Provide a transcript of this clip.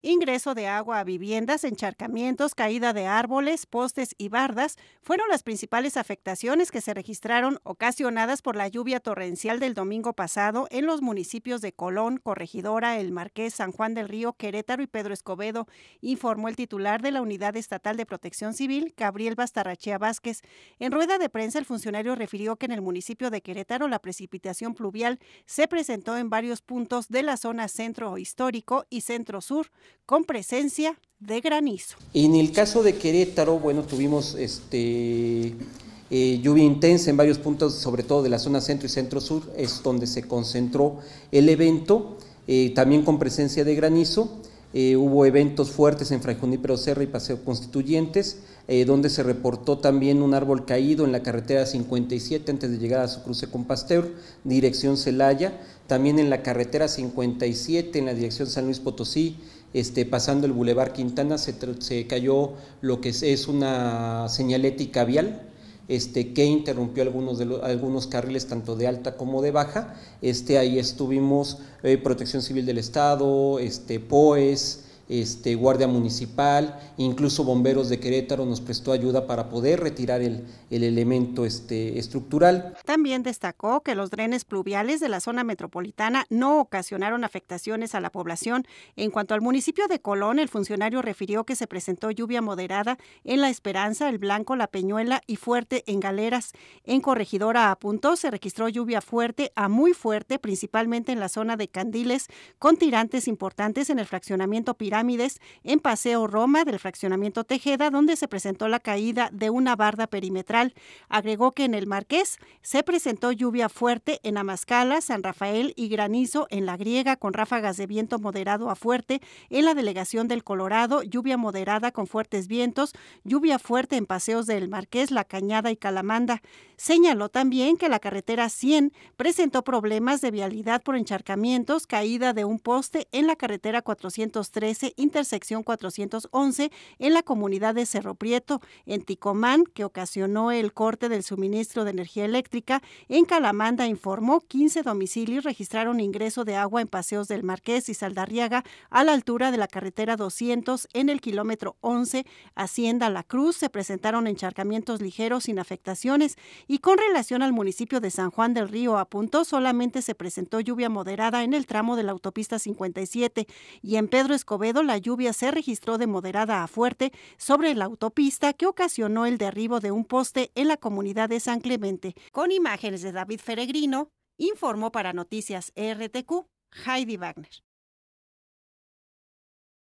Ingreso de agua a viviendas, encharcamientos, caída de árboles, postes y bardas fueron las principales afectaciones que se registraron ocasionadas por la lluvia torrencial del domingo pasado en los municipios de Colón, Corregidora, El Marqués, San Juan del Río, Querétaro y Pedro Escobedo, informó el titular de la Unidad Estatal de Protección Civil, Gabriel Bastarrachea Vázquez. En rueda de prensa, el funcionario refirió que en el municipio de Querétaro la precipitación pluvial se presentó en varios puntos de la zona centro histórico y centro sur con presencia de granizo. en el caso de Querétaro, bueno, tuvimos este, eh, lluvia intensa en varios puntos, sobre todo de la zona centro y centro-sur, es donde se concentró el evento, eh, también con presencia de granizo. Eh, hubo eventos fuertes en Fray Serra y Paseo Constituyentes, donde se reportó también un árbol caído en la carretera 57 antes de llegar a su cruce con Pasteur, dirección Celaya, también en la carretera 57 en la dirección San Luis Potosí, este, pasando el Boulevard Quintana, se, cayó lo que es, una señalética vial. Este, que interrumpió algunos, de algunos carriles tanto de alta como de baja. Este, ahí estuvimos eh, Protección Civil del Estado, este, POES, este, Guardia Municipal, incluso Bomberos de Querétaro nos prestó ayuda para poder retirar el, elemento este, estructural. También destacó que los drenes pluviales de la zona metropolitana no ocasionaron afectaciones a la población. En cuanto al municipio de Colón, el funcionario refirió que se presentó lluvia moderada en La Esperanza, El Blanco, La Peñuela y Fuerte en Galeras. En Corregidora apuntó se registró lluvia fuerte a muy fuerte, principalmente en la zona de Candiles, con tirantes importantes en el fraccionamiento Pirata en Paseo Roma del fraccionamiento Tejeda, donde se presentó la caída de una barda perimetral. Agregó que en el Marqués se presentó lluvia fuerte en Amascala, San Rafael y granizo en la Griega con ráfagas de viento moderado a fuerte en la delegación del Colorado, lluvia moderada con fuertes vientos, lluvia fuerte en paseos del Marqués, La Cañada y Calamanda. Señaló también que la carretera 100 presentó problemas de vialidad por encharcamientos, caída de un poste en la carretera 413 intersección 411, en la comunidad de Cerro Prieto, en Ticomán, que ocasionó el corte del suministro de energía eléctrica, en Calamanda informó 15 domicilios registraron ingreso de agua en Paseos del Marqués y Saldarriaga a la altura de la carretera 200 en el kilómetro 11 Hacienda La Cruz. Se presentaron encharcamientos ligeros sin afectaciones y con relación al municipio de San Juan del Río apuntó solamente se presentó lluvia moderada en el tramo de la autopista 57 y en Pedro Escobedo la lluvia se registró de moderada a fuerte sobre la autopista que ocasionó el derribo de un poste en la comunidad de San Clemente. Con imágenes de David Feregrino, informó para Noticias RTQ Heidi Wagner.